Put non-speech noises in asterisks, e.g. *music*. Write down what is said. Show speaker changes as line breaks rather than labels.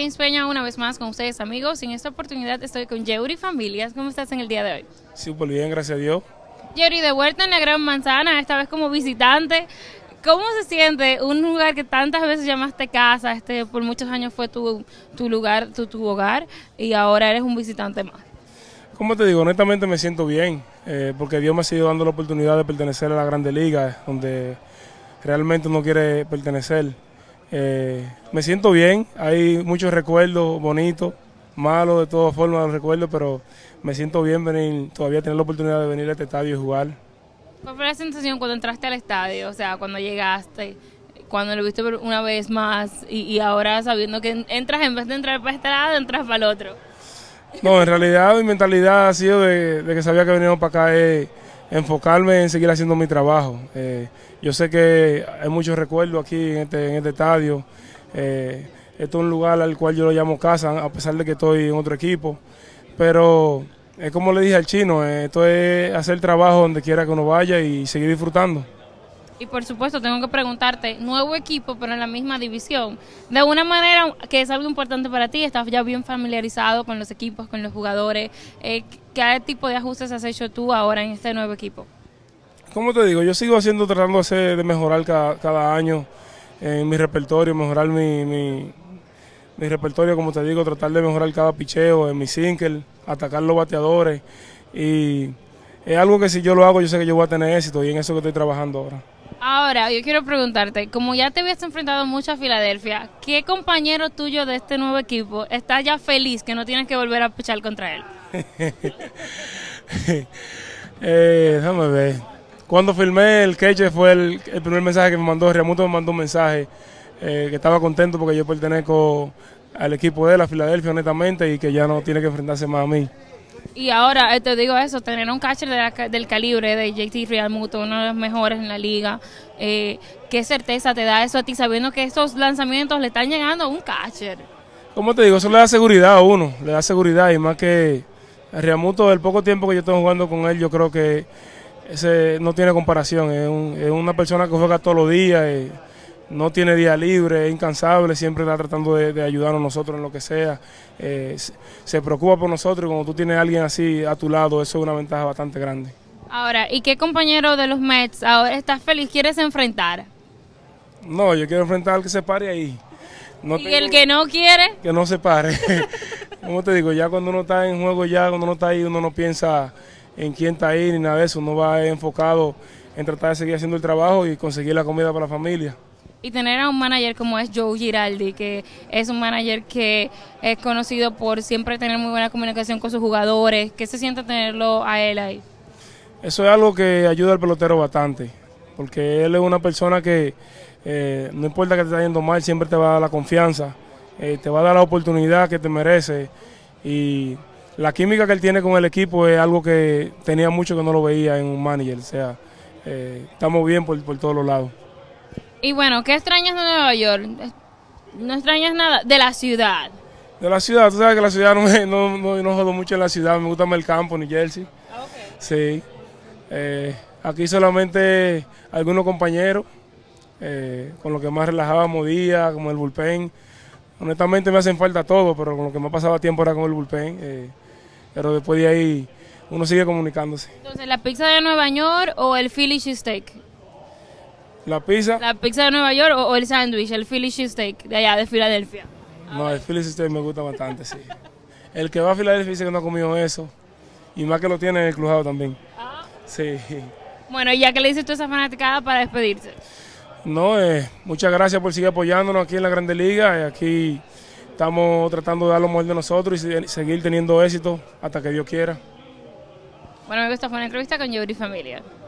James Peña una vez más con ustedes amigos en esta oportunidad estoy con Yuri Familias. ¿Cómo estás en el día de hoy?
Súper bien, gracias a Dios.
Yuri, de vuelta en la Gran Manzana, esta vez como visitante. ¿Cómo se siente un lugar que tantas veces llamaste casa, este por muchos años fue tu, tu lugar, tu, tu hogar y ahora eres un visitante más?
Como te digo, honestamente me siento bien, eh, porque Dios me ha sido dando la oportunidad de pertenecer a la Grande Liga, donde realmente uno quiere pertenecer. Eh, me siento bien, hay muchos recuerdos bonitos, malos de todas formas los recuerdos, pero me siento bien venir, todavía tener la oportunidad de venir a este estadio y jugar.
¿Cuál fue la sensación cuando entraste al estadio? O sea, cuando llegaste, cuando lo viste una vez más y, ahora sabiendo que entras, en vez de entrar para este lado, entras para el otro.
No, en realidad mi mentalidad ha sido de, que sabía que veníamos para acá. Eh, enfocarme en seguir haciendo mi trabajo. Eh, yo sé que hay muchos recuerdos aquí en este, en este estadio. Eh, esto es un lugar al cual yo lo llamo casa, a pesar de que estoy en otro equipo. Pero es eh, como le dije al chino, esto es hacer trabajo donde quiera que uno vaya y seguir disfrutando.
Y por supuesto, tengo que preguntarte, nuevo equipo, pero en la misma división. De una manera que es algo importante para ti, estás ya bien familiarizado con los equipos, con los jugadores. Eh, ¿Qué tipo de ajustes has hecho tú ahora en este nuevo equipo?
Como te digo, yo sigo haciendo, tratando de, mejorar cada, año en mi repertorio, mejorar mi, mi, repertorio, como te digo, tratar de mejorar cada picheo, en mi single, atacar los bateadores. Y es algo que si yo lo hago, yo sé que yo voy a tener éxito y en eso que estoy trabajando ahora.
Ahora, yo quiero preguntarte, como ya te habías enfrentado mucho a Filadelfia, ¿qué compañero tuyo de este nuevo equipo está ya feliz que no tienes que volver a puchar contra él? *laughs*
Eh, déjame ver. Cuando filmé el queche fue el, primer mensaje que me mandó, Riamuto me mandó un mensaje eh, que estaba contento porque yo pertenezco al equipo de la Filadelfia, honestamente, y que ya no tiene que enfrentarse más a mí.
Y ahora eh, te digo eso, tener un catcher del calibre de JT Real uno de los mejores en la liga, eh, qué certeza te da eso a ti sabiendo que estos lanzamientos le están llegando a un catcher.
Como te digo, eso le da seguridad a uno, le da seguridad y más que Real el poco tiempo que yo estoy jugando con él, yo creo que ese no tiene comparación, es, una persona que juega todos los días. Eh, no tiene día libre, es incansable, siempre está tratando de, ayudarnos nosotros en lo que sea. Eh, se, preocupa por nosotros y cuando tú tienes a alguien así a tu lado, eso es una ventaja bastante grande.
Ahora, ¿y qué compañero de los Mets ahora estás feliz? ¿Quieres enfrentar?
No, yo quiero enfrentar al que se pare ahí. No ¿Y el que
no quiere?
Que no se pare. *laughs* Como te digo, ya cuando uno está en juego, ya cuando uno está ahí, uno no piensa en quién está ahí ni nada de eso. Uno va enfocado en tratar de seguir haciendo el trabajo y conseguir la comida para la familia
y tener a un manager como es Joe Giraldi, que es un manager que es conocido por siempre tener muy buena comunicación con sus jugadores, ¿qué se siente tenerlo a él ahí?
Eso es algo que ayuda al pelotero bastante, porque él es una persona que eh, no importa que te esté yendo mal, siempre te va a dar la confianza, eh, te va a dar la oportunidad que te merece y la química que él tiene con el equipo es algo que tenía mucho que no lo veía en un manager, o sea, eh, estamos bien por todos los lados.
Y bueno, ¿qué extrañas de Nueva York? No extrañas nada de la ciudad.
De la ciudad, tú sabes que la ciudad no, no, no, jodo mucho en la ciudad, me gusta más el campo, New Jersey. Ah, sí. Eh, aquí solamente algunos compañeros eh, con lo que más relajábamos día, como el bullpen. Honestamente me hacen falta todo, pero con lo que más pasaba tiempo era con el bullpen. Eh, pero después de ahí uno sigue comunicándose.
Entonces, ¿la pizza de Nueva York o el Philly cheesesteak? ¿La pizza? ¿La pizza de Nueva York o, el sándwich, el Philly cheesesteak de allá, de Filadelfia?
No, el Philly cheesesteak me gusta bastante, sí. El que va a Filadelfia dice que no ha comido eso. Y más que lo tiene el crujado también. Ah. Sí.
Bueno, ¿y ya que le dices tú a esa fanaticada para despedirse?
No, eh, muchas gracias por seguir apoyándonos aquí en la Grande Liga. Eh, aquí estamos tratando de dar lo mejor de nosotros y seguir teniendo éxito hasta que Dios quiera.
Bueno, me gusta. fue una entrevista con Yuri Familia.